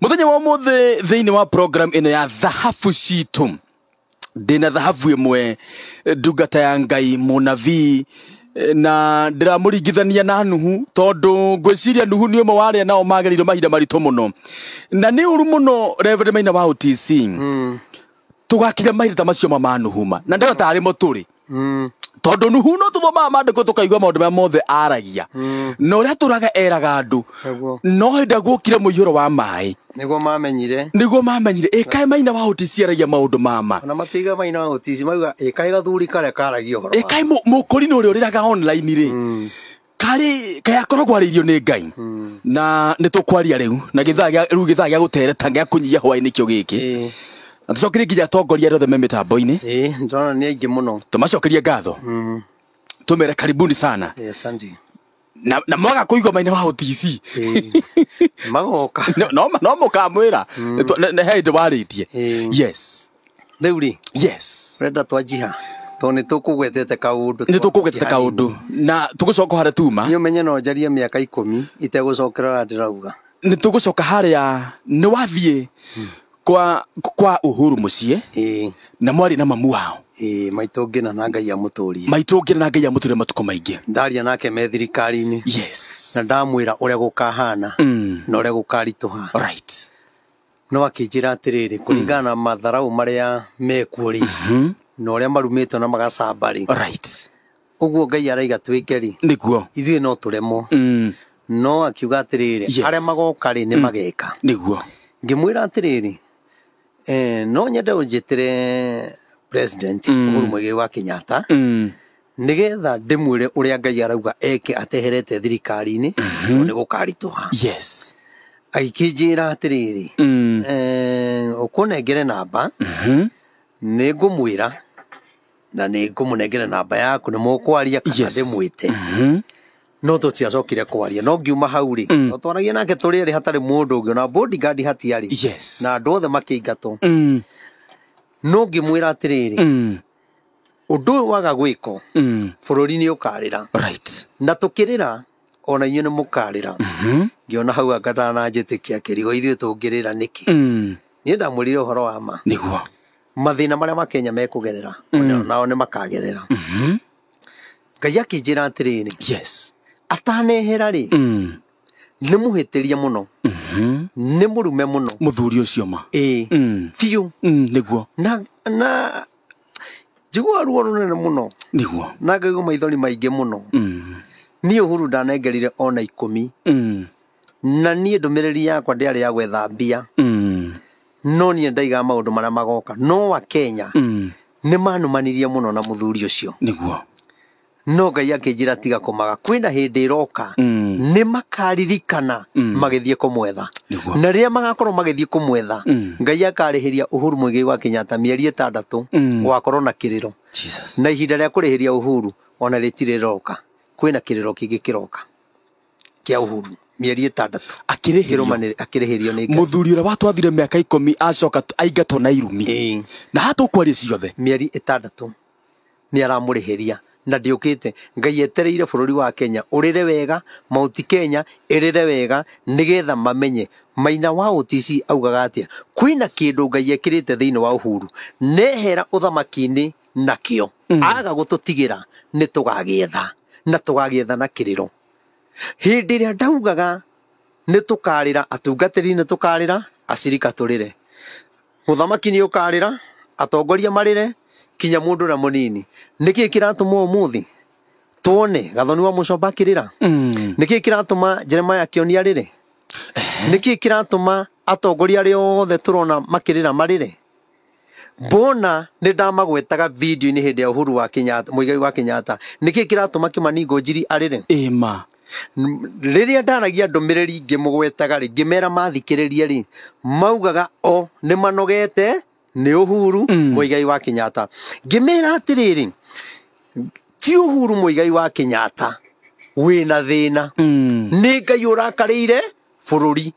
muthenya wa muthi thiini wa program ino ya thahabu citu ndina thahabu imwe ndungata ya ngai munathii na ndiramuringithania na nuhu tondu ngwiciria nuhu ni umwe waria nao magereirwo mahinda maritu muno na ni uru muno reverend maina wa OTC mm. tugakinya mahinda ta macio mama na ndiro mo turi mm tondu nuhu no tuthoma maya mandiko tukaigua maundu maya mothe aragia hmm. na uria turaga eraga andu no henda guokire muihuro wa mai niguo mamenyire niguo mamenyire ikae maina wa utisi aragia maundu mama na matiga maina wa utisi mauga ikae gathuri kare karagia horo ikae mukuri no uriraga online ri hmm. kari kaya koragwo aririo ni ngai hmm. na nitukwaria riu na githaa riu githaa gia gutereta gia kunyia hwaini kio giki na tucokerie nginya atongoria arĩa othe me mĩtambo-inĩ ĩĩ ndĩrona nĩ aingĩ mũno tũmacokerie ngatho mm-hmm. tũmere karibuni sana yes, andi na, na mwaga kuigwa maine wa OTC magoka no no mũkamwĩra mm. nĩ he ndĩ warĩtie yes rĩu rĩ yes renda twanjiha to nä tå kå gwetete kaå ndå nä tå kå gwetete kaå na tå gå coka tuma nä å menye no njarie mä aka ikå mi itegå cokera å rä a ndä rauga nä tå kwa kwa uhuru mucie na mwari na mamu wao e, maitå ngä na na ngai amå tå rie maitå na na ngai amå tå rie matukå maingä ndaria nake me thirikari-inä yes. na ndamwä ra å rä na å rä a right. no akä njä kuringana atä mm. maria mekuri kå ringana na mm. matharaå mm-hmm. na å right. uguo ngai araiga twä ke rä nä guo no tå mm. no akiuga atä rä rä yes. magoka rä nä mm. mageka niguo ngimwira ngä Eh, no nyende unjitire president mm. uhuru muigai wa re å rä a ngai arauga eke ateherete thirikari ra ni rä yes å atiriri nengere namba mhm. mwä ra na ni nengere namba yaku ni mukwaria kana -hmm no tå tiacokire kwaria no ngiuma hau rä mm. twaragia nake tå rä rä hatarä må ndå å ngä ona bodyguard hatiarä yes. na andå othe makä ingatwo mm. no ngä mwä ra atä rä mm. rä ũndũ ũyũ waga gwĩkwo mm. bũrũri nĩ ũkarĩra right. na tũkĩrĩra ona inyuĩ nĩ mũkarĩra mm-hmm. ngĩona mm -hmm. hau angatana njĩtĩkia kĩrigo ithuĩ tũngĩrĩra nĩkĩ mm. niĩ ndamwĩrire ũhoro wa ma nĩguo mathĩna marĩa makenya mekũgerera mm. nao nĩ makagerera mm-hmm. ngai mm -hmm. akĩnjĩra atĩrĩrĩ yes atanehera rä mm. nä må hä tä rie må no mm-hmm. nä må rume må no må thuri å cio ma biå nä guo na njiguaga ruo rå nene må no nä guo na ngaigua maithori maingä må no mm. niä å huru ndanengerire ona ikå mi mm. na niä ndå mä rä ri yakwa ndä arä ya gwetha mbia no niä ndaigaga maå ndå marä a magoka no kenya nä manå manirie må no na må thuri å cio nä guo no ngai akinjira tiga kumaga kwina hindi iroka mm. ni makaririkana mm. magithie kumwetha na riria magakorwo magithie kumwetha mm. ngai akarihiria uhuru mwigi wa kinyata mieri itandatu mm. gwakorwo na kiriro na ihinda ria kurihiria uhuru ona ritiriroka kwina kiriro kingi kiroka kia uhuru mieri itandatu akirihirio nä muthuri å rä a watwathire mä aka ikå acoka aingatwo na irumi na hatå kwaria ciothe mieri itandatu nä aramå rä hä ria na ndiukite ngai etereire bururi wa Kenya urire wega Mount Kenya irire wega nigetha mamenye maina wa OTC augaga atia kwina kindu ngai ekirite thini wa uhuru nehera uthamakini ini nakio mm. aga gututigira ni tugagietha na tugagietha na kiriro hindi ria ndaugaga ni tukarira atungatiri ni tukarira acirika turire muthamaki ni ukarira atongoria marire kinya mundu na munini niki kiratuma umuthi tuone gathoni wa mucoba akirira mm. niki kiratuma jeremaya akionia riri niki kiratuma atongoria aria othe turona makirira marire bona nä ndamagwetaga video-inä hä ya uhuru wa kenyatta muigai wa kenyatta nä kä kä ratå ma kä maningo njiri arä re ĩma rä rä a ndaragia ndå mä ri ngä må gwetaga maugaga o nimanogete manogete nä å huru må mm. wa kenyatta ngä mä ra atä rä rä ti å huru må wa kenyatta wä na thä na mm. nä ngai å rakarä ire bå rå ri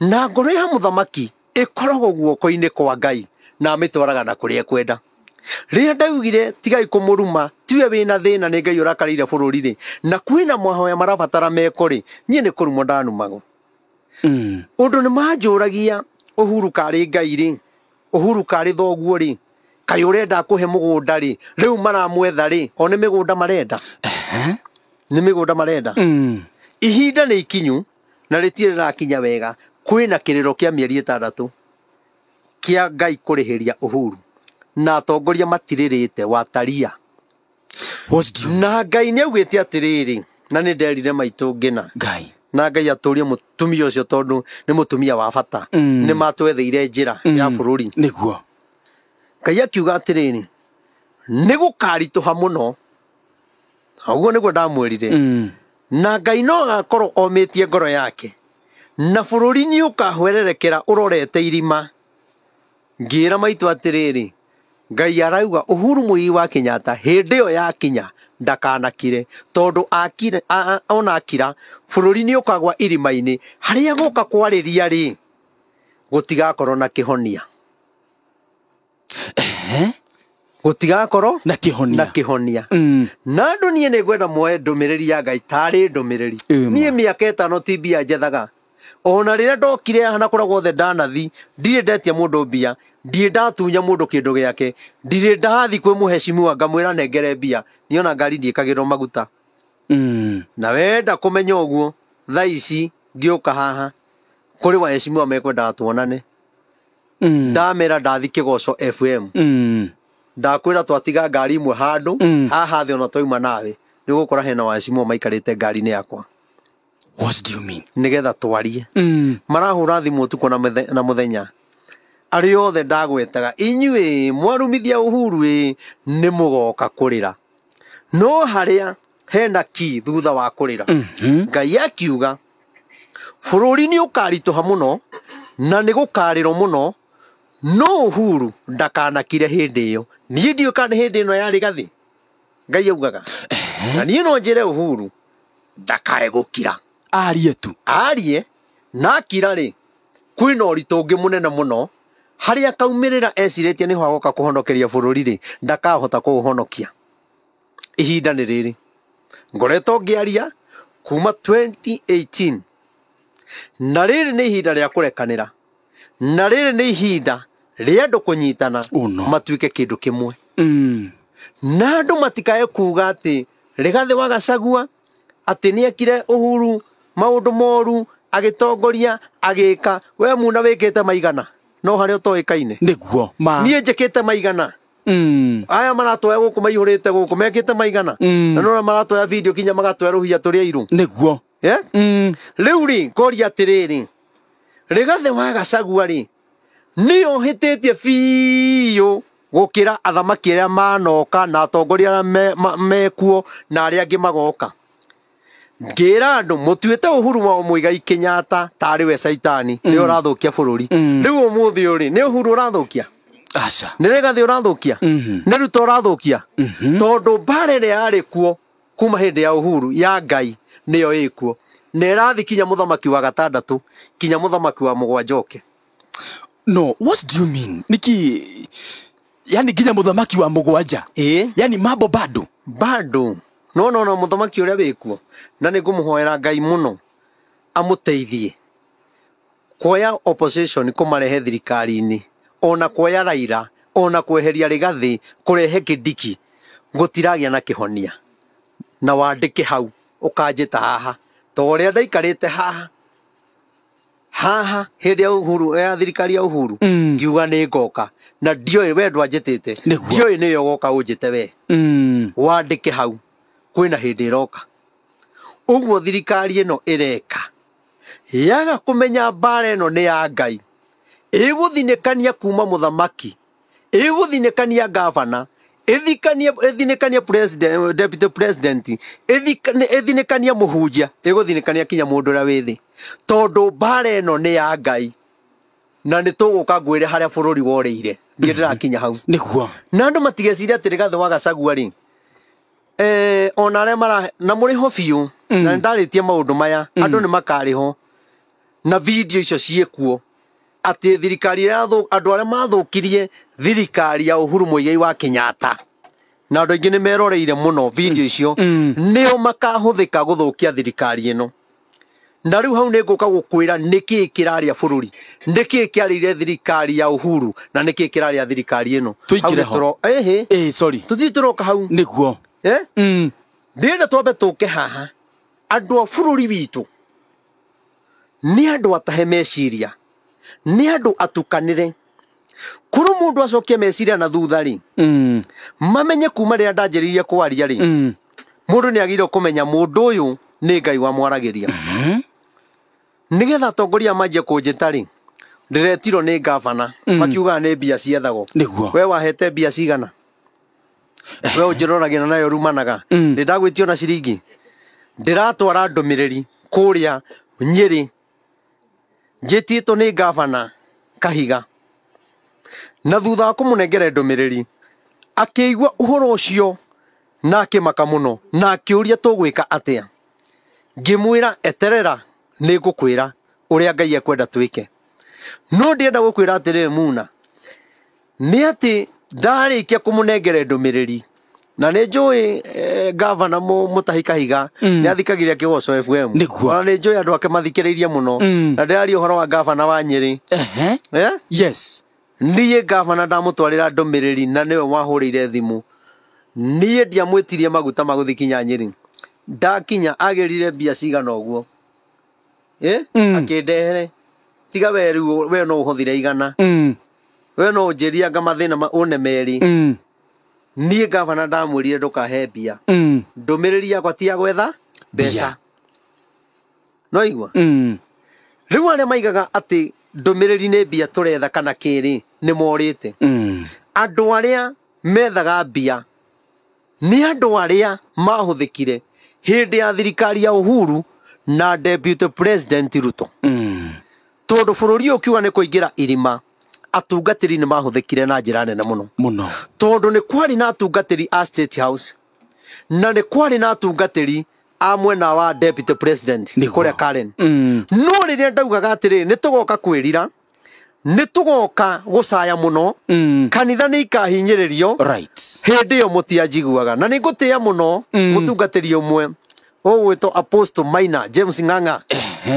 na ngoro ya må thamaki ä koragwo guoko-inä kwa ngai na amä twaraga na kå rä ekwenda rä a ndaugire tigai kå må ruma tiwe wä na thä na nä ngai å rakarä ire rå na kwä na ya marabatara meko rä niä nä kå rumo ndanumagwo å mm. ndå nä manjå ragia å huru karä ngai rä uhuru karä thoguo rä kai å kuhe mugunda he må gå nda rä rä u maramwetha rä o nä mä gå nda marenda nä mä gå nda marenda mm. ihinda nä ikinyu na rä tirä rakinya wega kwä na kä rä ro kä a mĩeri kä a ngai kå rä hä ria uhuru na atongoria matirä rä te wataria na ngai nä augä te atä rä rä na nä nderire maitå ngä na ngai na ngai aturie mutumia ucio tondu ni mutumia wa bata mm. ni matwetheire njira mm. ya bururi niguo ngai akiuga atä rä rä nä gå karitå ha må no muno uguo niguo ndamwirire mm. na ngai no gakorwo omä tie ngoro yake na bå rå ri nä å kahwererekera å rorete irima ngä ra atä rä rä ngai arauga å huru må mũi wa hä kenyatta hĩndĩ ĩyo yakinya ndakanakire tondu akire ona akira bururi ni ukagwa irima hari haria kwariria ri gutigakorwo na kihonia gutigakorwo na kihonia na kihonia mm. na andu niä nä ngwenda moe ndå mä rä ri ya ngai tarä ndå mä rä ri niä mä aka ona rä rä a ndokire hana koragwo danathi ndanathi ndirä ndetia må ndå mbia ndirä ndatunya må ndå kä ndå gä ake ndirä ndathi kwä må hecimua nengere mbia niona ngari ndiäkagä rwo maguta mm. na wenda kå menya å guo tha ici ngä å ka haha kå rä wahecimua mekwendaga tuonane mm. ndamä ra ndathi kä goco fm mm. ndakwä ra twatiga ngari imwe handå mm. haha thä ona twauma nawe nä gå kora hena wahecimua maikarä te ngari-inä yakwa nä getha twarie marahå ra thimå å tukå na må thenya arä othe ndagwetaga inyuä mwarumithia uhuru nä mugoka kurira no harä a hena ki thutha wa kurira mhm. ngai mm -hmm. akiuga bururi ni ukarituha no na ni gukarirwo muno no uhuru ndakanakire hindi yo niä ndiå ndä hindi no yarä gathä ngai augaga na niä no njä re uhuru ndakae gå kira arie tu arie nakira rä kwä na å ritå å ngä må nene må no haria kaumĩrĩra ecirĩtie nĩho agoka kũhonokeria bũrũri rĩ ndakahota kũũhonokia ihinda ni riri ngoreto ngiaria kuma 2018 na rĩrĩ nĩ ihinda rĩa kũrekanĩra na rĩrĩ nĩ ihinda rĩa andũ kũnyitana oh no. matuĩke kĩndũ kĩmwe mm. na ndu matikae kuuga ati rigathi wa gacagua ni akire uhuru maũndũ moru agitongoria agĩka we muna wĩkĩte maigana no harä a å toä kaine nä guo niä njä kä te maigana mm. aya maratoya gå kå maihå rä te gå kå mekä te maigana mm. na nona maratoya video kinya magatwerå hia tå rä a irå nä guo mm. rä u rä koria atä rä rä rä gathe wagacagua rä nä ohä tä tie biå gå kä ra athamaki arä a manoka na atongoria arä a mekuo na arä a angä magoka ngĩra andå må tuä uhuru wa mũigai ikinyata tarä we caitani mm. nä ũrathå kia bå rå ri mm. rä u å må thä å rä nä uhuru å rathå kia nä rä urathukia å rathå mhm. kia nä ruta å rathå kia mhm. tondå mbarä ä yarä kuo kuma hä ndä ya uhuru ya ngai nä yo ä kuo na kinya muthamaki wa gatandatu kinya muthamaki wa mũgwanja oke no what do you mean niki yani kinya muthamaki wa mugwaja eh? yani mabo bado bado no no no muthamaki uria wikuo na ni ngumuhoera ngai muno amuteithie kuoya opposition kumarehe thirikari-ini ona kuoya raira ona kweheria rigathi kurehe kidiki gutiragia na kihonia na wandike hau ukanjita haha to uria ndaikarite haha haha hä ya uhuru ya thirikari ya uhuru mm. ngiuga ni nä ngoka na ndiå we ndwanjä tä te nä yo goka å njä te we mm. wandä ke hau kwina hindi roka uguo thirikari ino ireka yaga kumenya mbara ino ni ya ngai iguthinikania kuma muthamaki iguthinikania gavana ithikania ithinikania president deputy president ithinikania muhunjia iguthinikania kinya mundu ra withi tondu mbara ino ni ya ngai na nä tå gå ka ngwä re harä a bå rå ri worä ire rakinya hau nä na andå matigeciria atä rä gathe Eh, ona arĩa mara na mũrĩ ho biå mm. na tie maå ndå maya mm. andå nä makarä ho na video icio ciä kuo atä thirikari a mathå kirie thirikari ya Uhuru Muigai wa Kenyatta na andå aingä nä meroreire må no video mm. icio nä o makahå ka gå thå kia thirikari ä no na rä u hau nä ngå ka gå kwä ra nä kä kä rarä a bå rå ri nä kä kä arä ire thirikari ya uhuru na nä kä kä rarä a thirikari ä no tå ingä re ho tå roka hau nä guo ndĩrenda twambe ke haha andå a ri witå nä andå atahe meciria nĩ andũ atukanĩre må ndå acokie meciria na thutha rä mm. mamenye kuma rä irie kwaria rĩ mm. kå menya må ndå å yå nä ngai ria mm. getha atongoria manjie kũnjĩta rĩ ndĩretirwo nĩ ngavana makiugaga nä mbia ciethagwo we wahete mbia cigana we na nayo rumanaga mm. ndagwä ndagwitio na ciringi nyä rä njä tiä two nä gavana kahiga na thutha wa igua å horo å cio na må no na a ngä mwä ra eterera å rä a ngai ekwenda ke no ndienda gũkwĩra rä muna nä atä ndarĩkia kũmũnengere ndũmĩrĩri na nä njå ä ngavana må tahä kahiga mm. nä athikä kä goco fm ona nä njå ä andå ake mathikä rä irie må no mm. na ndä raria å horo wa ngavana wa nyeri rä niä ngavana ndamå twarä ra ndå mä rä ri na nä we wahå rä ire thimå niä ndiamwä tirie maguta magå nyeri ndakinya agä rire mbia cigana å guo eh? mm. akä ndehere tiga we no å hothire igana we no njirianga mathina ma une meri mm. niä ngabana ndamwärire ndåkahe mbia mm. ndå mä rä ri yakwa ti gwetha mbeca no igua mm. rä u arä a maigaga atä ndå mä rä ri nä mbia tå retha kana kä rä nä morä te mm. andå arä a methaga mbia nä andå arä a mahå thä kire hä ndä ya thirikari ya uhuru na deputy president ruto mm. tondå bå rå ri å kiuga nä kå ingä ra irima atungatiri nä mahuthikire na njä ra nene må muno tondu ni tondå nä kwarä na atungatiri a State House na nä kwarä na atungatiri a mwena wa deputy president kå rä a Karen mm. no rä rä a ndaugaga atä rä nä tå goka kwä rira nä tå goka gå caya må no mm. kanitha nä ikahinyä rä rio right. hä ndä ä yo må tianjiguaga na nä ngå tä a må no må mm. tungatä ri å mwe å gwä to apostle maina james ng'ang'a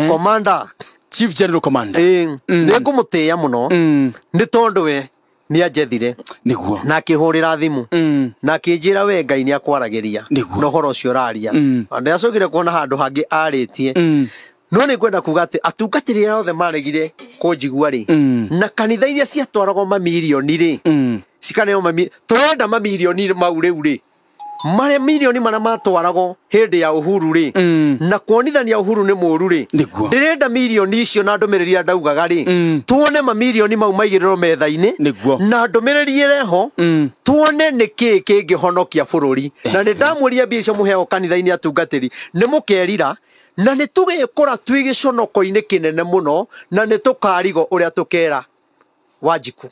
komanda chief general commander nä mm. ngå må tä a må no mm. nä tondå we nä anjethire niguo na akä hå rä ra thimå mm. na akä njä ra we ngai nä akwaragä ria na å horo å cio å raria nä kuona handå hangä arä tie no nä ngwenda kuga atä atungatä rä othe maregire kå njigua rä na kanitha iria ciatwaragwo mamirioni rä cikaneo mami tå renda mamirioni mau rä u marä mirioni marä matwaragwo hä ndä ya å huru rä mm. na kuonithania å huru nä må ru rä ndä renda icio na ndå mä rä ri andaugaga rä mm. tuone mamirioni mau maigä rä rwo methainä na ndå mä rä ri reho mm. tuone nä kä kä ngä honokia bå rå ri eh. na nä ndamwä ria mbia icio må heo kanitha-inä atungatä ri nä må kerira na nä tå gä kå ra twä gä conoko-inä kä nene må no na nä tå karigo å rä a tå kera wanjikå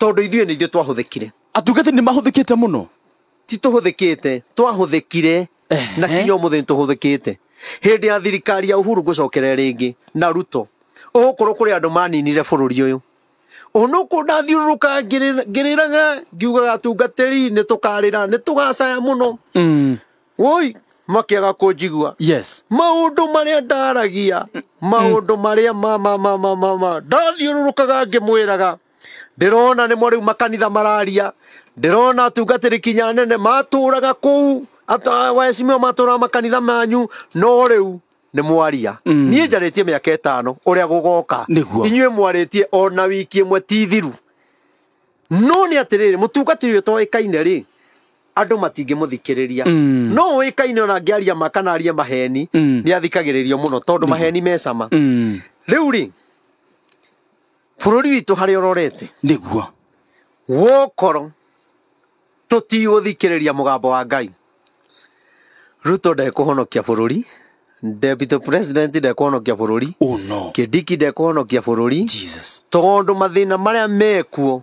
tondå ithuä nä ithuä twahå thä kire nä mahå thä kä te må no ti tuhuthikite twahuthikire na kinya umuthi nituhuthikite hindi ya thirikari ya uhuru cokere rä ngä na ruto å kå rä andå maninire bå rå ri å yå ndathiå rå uyu ngä rä raga ngiugaga tungatä ri nä nä tå tå karä ra gacaya må no nitukarira mm. makä aga kå njigua maå ndå marä a ndaragia maå ndå mm. marä a ndathiå rå rå kaga ngä mwä raga ndä rona nä mo rä u makanitha mararia ndirona atungati ikinya nene maturaga kuu wecimio maturaga makanitha manyu no riu nä mwaria mm. niä njarä tie mä aka ätano å rä a gå goka inyuä tie ona wiki ä mwe tithiru no ni atiriri rä rä må tungati rä toä kaine rä andå matingä må thikä rä ria mm. no å kaine ona ngiaria aria maheni mm. nä athikagiririo rä tondu maheni mesama rä ri witå harä a å rorete wokoro tutiguthikiria mugambo wa ngai ruto ndekuhonokia bururi deputy president kia bururi oh, no. kidiki ndekuhonokia bururi tondu mathina maria mekuo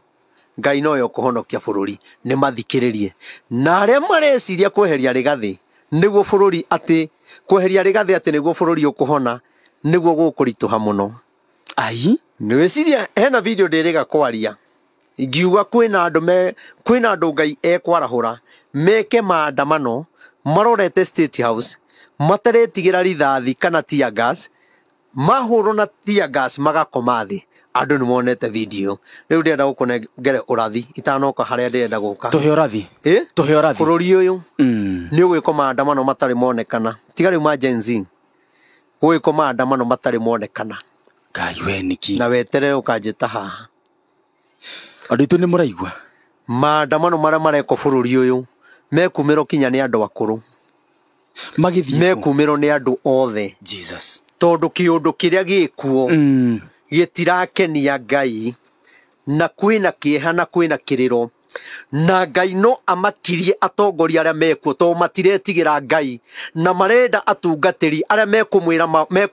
ngai noyo kuhonokia bururi ni mathikiririe na aria mareciria kweheria rigathi niguo bururi ati kweheria rigathi ati niguo bururi ukuhona niguo gukurituha muno ai niwiciria hena video ndiriga kwaria ngiuga kwina andu me kwina andu ngai ekwarahũra meke maandamano marorete state house materetigĩra rithathi kana tear gas mahũrwo na tear gas magakoma thĩ andu ni monete video rä u ndärenda gå konengere å rathi itanoka harä a ndärenda gå ka tå he å rathi tå he å rathi bå rå ri å yå mm. nä å gwä ko maandamano matarä monekana tiga rä u ma jenzi gå gä ko maandamano matarä monekana ngai we niki na weterere å kanjä ta haha andå aitå nä må raigua maandamano marä a mareko bå rå ri å yå mekumä ro kinya nä andå akå rå mekumä ro nä andå othe tondå kä å ndå kä rä a gä kuo mm. gä tirakenia ngai na kwä na kä eha na kwä na kä rä ro na ngai no amakirie atongoria a mekuo matiretigä ra ngai na marenda mekå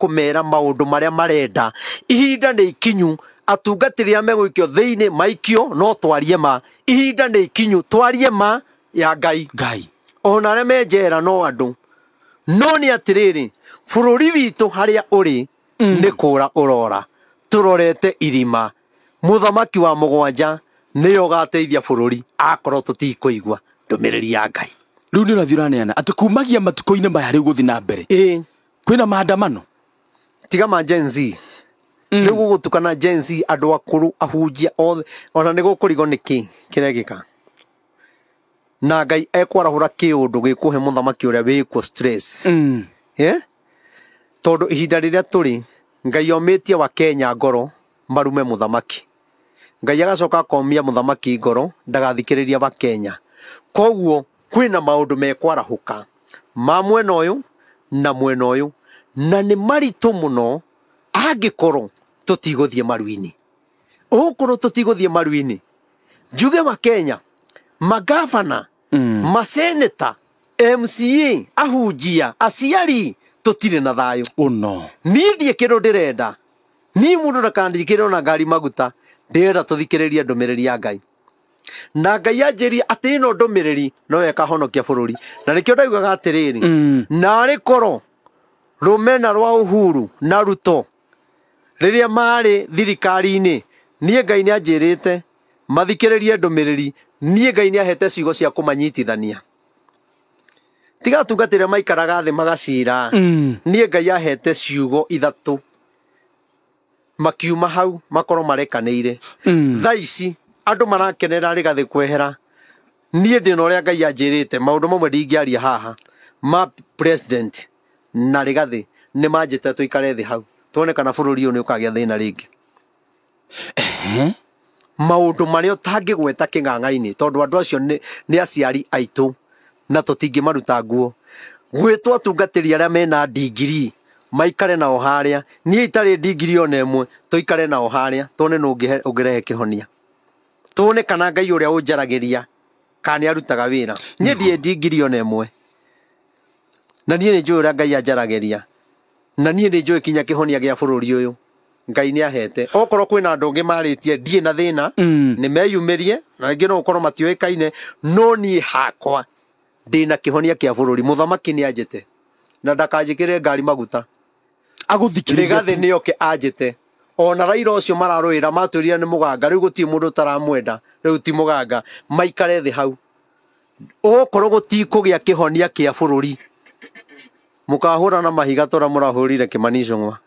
mera maå ndå marä a marenda ihinda nä ikinyu atungati rä megå ikio thä inä maikio no twarie ma ihinda nä ikinyu twarie ma ya ngai ngai ona arä a menjera no andå no nä atä rä rä bå rå ri witå harä a å rä mm. nä kå ra å rora tå rorete irima må thamaki wa må gwanja nä yo å gateithia bå rå ri akorwo tå tikå igua ndå mä rä ri ya ngai rä u nä å rathiä å raneana atä kumagia matukå-inä maya rä u gå thiä na mbere kwä na maandamano tiga ma Mm. nä gå gå tukana andå akå rå ahunjia othe ona nä gå kå rigo nä kä kä regä ka na ngai ekwarahå ra kä å ndå gä kå he må thamaki å rä a wä kuo mm. tondå ihinda rä rä a tå rä ngai omä tie wa kenya ngoro marume må thamaki ngai agacoka akomia må thamaki ngoro ndagathikä rä ria wa kenya koguo kwä na maå ndå mekwarahå ka ma mwena å yå na mwena å yå na nä maritå må no angä korwo tutigothie maruini inĩ ũkorwo tutigothie maru-inĩ njuge wa kenya magavana mm. maseneta mca ahunjia aciari tũtirĩ na thayũ ũno niĩ ndiĩ kĩndũ ndĩrenda niĩ mũndũ ndakandirikĩre ona ngari maguta ndĩrenda tũthikĩrĩrie ndũmĩrĩri ya ngai na ngai anjĩria atĩ ĩno ndũmĩrĩri no ĩkahonokia bũrũri na nĩkĩo ndaugaga atĩrĩrĩ mm. na korwo rũmena rwa ũhuru na ruto riria mari thirikari-ini nie ngai ni anjirite mathikiririe ndumiriri nie ngai ni ahete ciugo cia kumanyitithania tiga tungatire maikaraga thi magacira mm. nie ngai ahete ciugo ithatu makiuma hau makorwo marekaniire mm. thaa ici andå marakenera rä gathä kwehera niä ndä na å rä a ngai anjä rä te maå ndå mamwe ndingäaria haha ma president na rä gathä nä manjä te hau tuone kana bururi uyu ni ukagia thina ringi eh maundu maria utangigweta king'ang'a-ini tondu andu acio ni aciari aitu na maruta nguo gwĩtwo atungatĩri arĩa mena digiri maikare nao harĩa niĩ itarĩ ndigiri ona ĩmwe tũikare nao harĩa tuone nũ ũngĩrehe kihonia tone kana ngai ũrĩa unjaragiria kani arutaga wira ni ndirĩ digiri one ĩmwe na niĩ ni njũĩ ngai anjaragiria na niä nä njå kinya kä honia gä a bå rå ri å yå ngai nä ahete okorwo kwä na andå ngä marä tie ndiä na thä na mm. nä meyumä rie na rä ngä no gå korwo matiå ä kaine no niä hakwa ndä na kä honia kä a bå rå ri må thamaki nä anjä te na ndakanjä kä re ngari maguta agå thikä rä gathä nä oke anjä te ona raira å cio mararå ä ra matwä rire nä må ganga rä u gå tiä må ndå taramwenda rä u ti må ganga maikare thä hau å korwo gå tikå gä a kä honia kä a bå rå ri na mahiga ta ũrĩa mũrahũrire Kimani Ichung'wa